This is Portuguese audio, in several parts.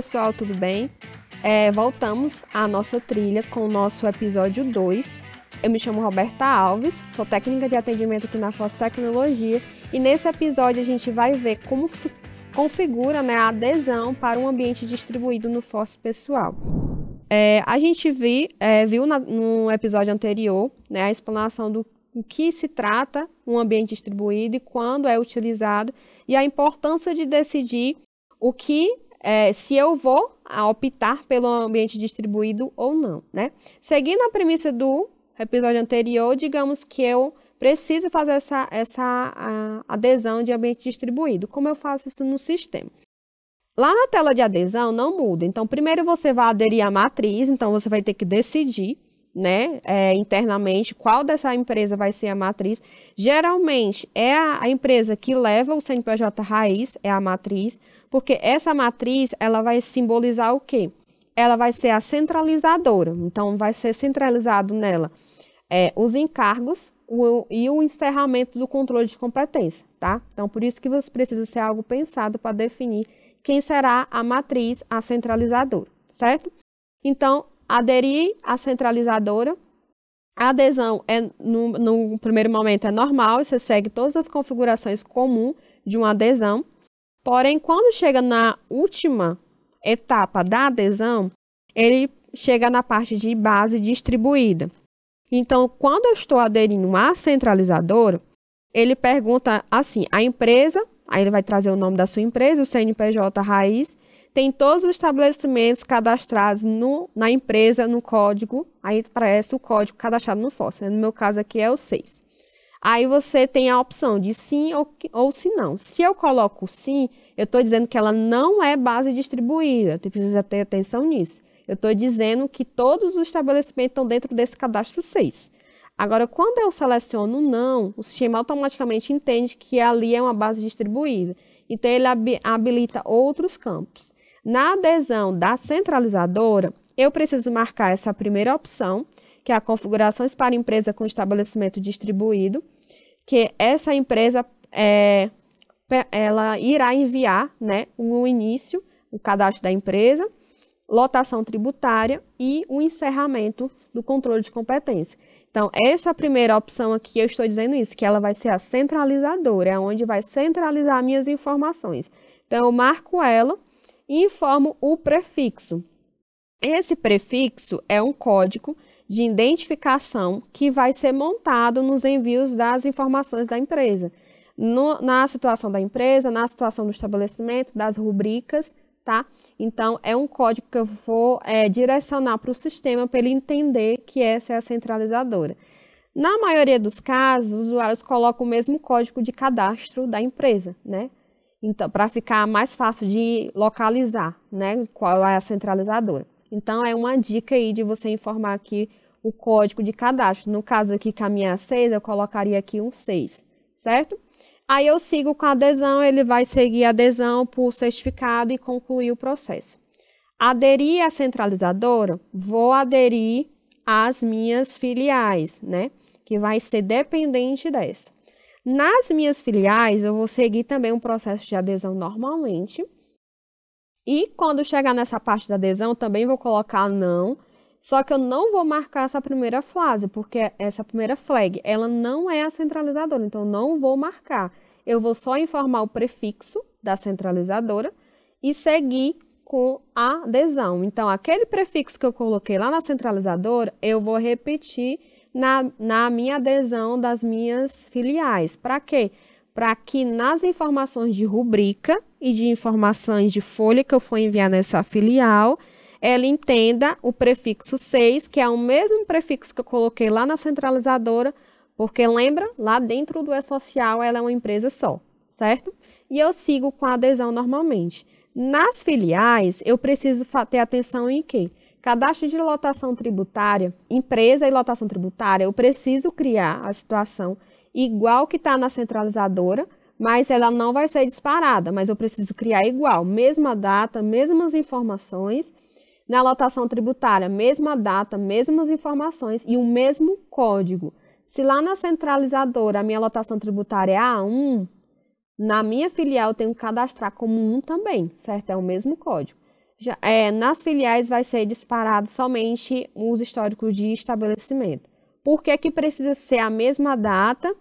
pessoal, tudo bem? É, voltamos à nossa trilha com o nosso episódio 2. Eu me chamo Roberta Alves, sou técnica de atendimento aqui na Foz Tecnologia e nesse episódio a gente vai ver como configura né, a adesão para um ambiente distribuído no Foz Pessoal. É, a gente vi, é, viu na, no episódio anterior né, a explanação do o que se trata um ambiente distribuído e quando é utilizado e a importância de decidir o que é, se eu vou optar pelo ambiente distribuído ou não, né? Seguindo a premissa do episódio anterior, digamos que eu preciso fazer essa, essa adesão de ambiente distribuído. Como eu faço isso no sistema? Lá na tela de adesão não muda. Então, primeiro você vai aderir à matriz, então você vai ter que decidir né, é, internamente, qual dessa empresa vai ser a matriz. Geralmente é a, a, empresa que leva o CNPJ raiz, é a matriz, porque essa matriz ela vai simbolizar o quê? Ela vai ser a centralizadora, então vai ser centralizado nela é, os encargos o, e o encerramento do controle de competência, tá? Então por isso que você precisa ser algo pensado para definir quem será a matriz, a centralizadora, certo? Então, Aderir à centralizadora. A adesão, é, no, no primeiro momento, é normal, você segue todas as configurações comuns de uma adesão. Porém, quando chega na última etapa da adesão, ele chega na parte de base distribuída. Então, quando eu estou aderindo a centralizador, ele pergunta assim: a empresa, aí ele vai trazer o nome da sua empresa, o CNPJ raiz, tem todos os estabelecimentos cadastrados no, na empresa, no código. Aí aparece o código cadastrado no FOSS. Né? No meu caso aqui é o 6. Aí você tem a opção de sim ou, ou se não. Se eu coloco sim, eu estou dizendo que ela não é base distribuída. Você precisa ter atenção nisso. Eu estou dizendo que todos os estabelecimentos estão dentro desse cadastro 6. Agora, quando eu seleciono não, o sistema automaticamente entende que ali é uma base distribuída. Então, ele habilita outros campos. Na adesão da centralizadora, eu preciso marcar essa primeira opção, que é a configurações para empresa com estabelecimento distribuído, que essa empresa é, ela irá enviar né, o início o cadastro da empresa, lotação tributária e o encerramento do controle de competência. Então, essa é primeira opção aqui, eu estou dizendo isso, que ela vai ser a centralizadora, é onde vai centralizar minhas informações. Então, eu marco ela e o prefixo. Esse prefixo é um código de identificação que vai ser montado nos envios das informações da empresa. No, na situação da empresa, na situação do estabelecimento, das rubricas, tá? Então, é um código que eu vou é, direcionar para o sistema para ele entender que essa é a centralizadora. Na maioria dos casos, os usuários colocam o mesmo código de cadastro da empresa, né? Então, para ficar mais fácil de localizar, né, qual é a centralizadora. Então, é uma dica aí de você informar aqui o código de cadastro. No caso aqui, com a minha 6, é eu colocaria aqui um 6, certo? Aí eu sigo com a adesão, ele vai seguir a adesão por certificado e concluir o processo. Aderir à centralizadora, vou aderir às minhas filiais, né? Que vai ser dependente dessa. Nas minhas filiais, eu vou seguir também um processo de adesão normalmente. E quando chegar nessa parte da adesão, também vou colocar não. Só que eu não vou marcar essa primeira fase, porque essa primeira flag, ela não é a centralizadora, então não vou marcar. Eu vou só informar o prefixo da centralizadora e seguir com a adesão. Então, aquele prefixo que eu coloquei lá na centralizadora, eu vou repetir na, na minha adesão das minhas filiais. Para quê? Para que nas informações de rubrica e de informações de folha que eu for enviar nessa filial, ela entenda o prefixo 6, que é o mesmo prefixo que eu coloquei lá na centralizadora, porque lembra, lá dentro do E-Social ela é uma empresa só, certo? E eu sigo com a adesão normalmente. Nas filiais, eu preciso ter atenção em quê? Cadastro de lotação tributária, empresa e lotação tributária, eu preciso criar a situação igual que está na centralizadora, mas ela não vai ser disparada, mas eu preciso criar igual, mesma data, mesmas informações. Na lotação tributária, mesma data, mesmas informações e o mesmo código. Se lá na centralizadora a minha lotação tributária é A1, na minha filial eu tenho que cadastrar como 1 também, certo? É o mesmo código. Já, é, nas filiais vai ser disparado somente os históricos de estabelecimento. Por que, que precisa ser a mesma data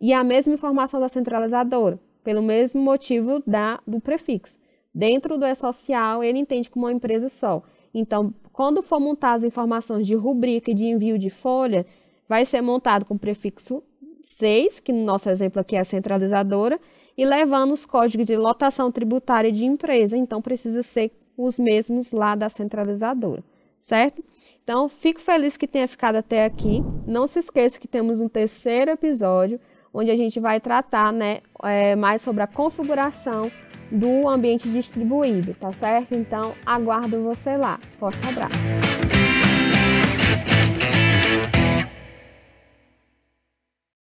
e a mesma informação da centralizadora? Pelo mesmo motivo da, do prefixo. Dentro do E-Social, ele entende como uma empresa só. Então, quando for montar as informações de rubrica e de envio de folha, vai ser montado com o prefixo 6, que no nosso exemplo aqui é a centralizadora, e levando os códigos de lotação tributária de empresa. Então, precisa ser os mesmos lá da centralizadora, certo? Então, fico feliz que tenha ficado até aqui. Não se esqueça que temos um terceiro episódio, onde a gente vai tratar né, é, mais sobre a configuração do ambiente distribuído, tá certo? Então, aguardo você lá. Forte abraço!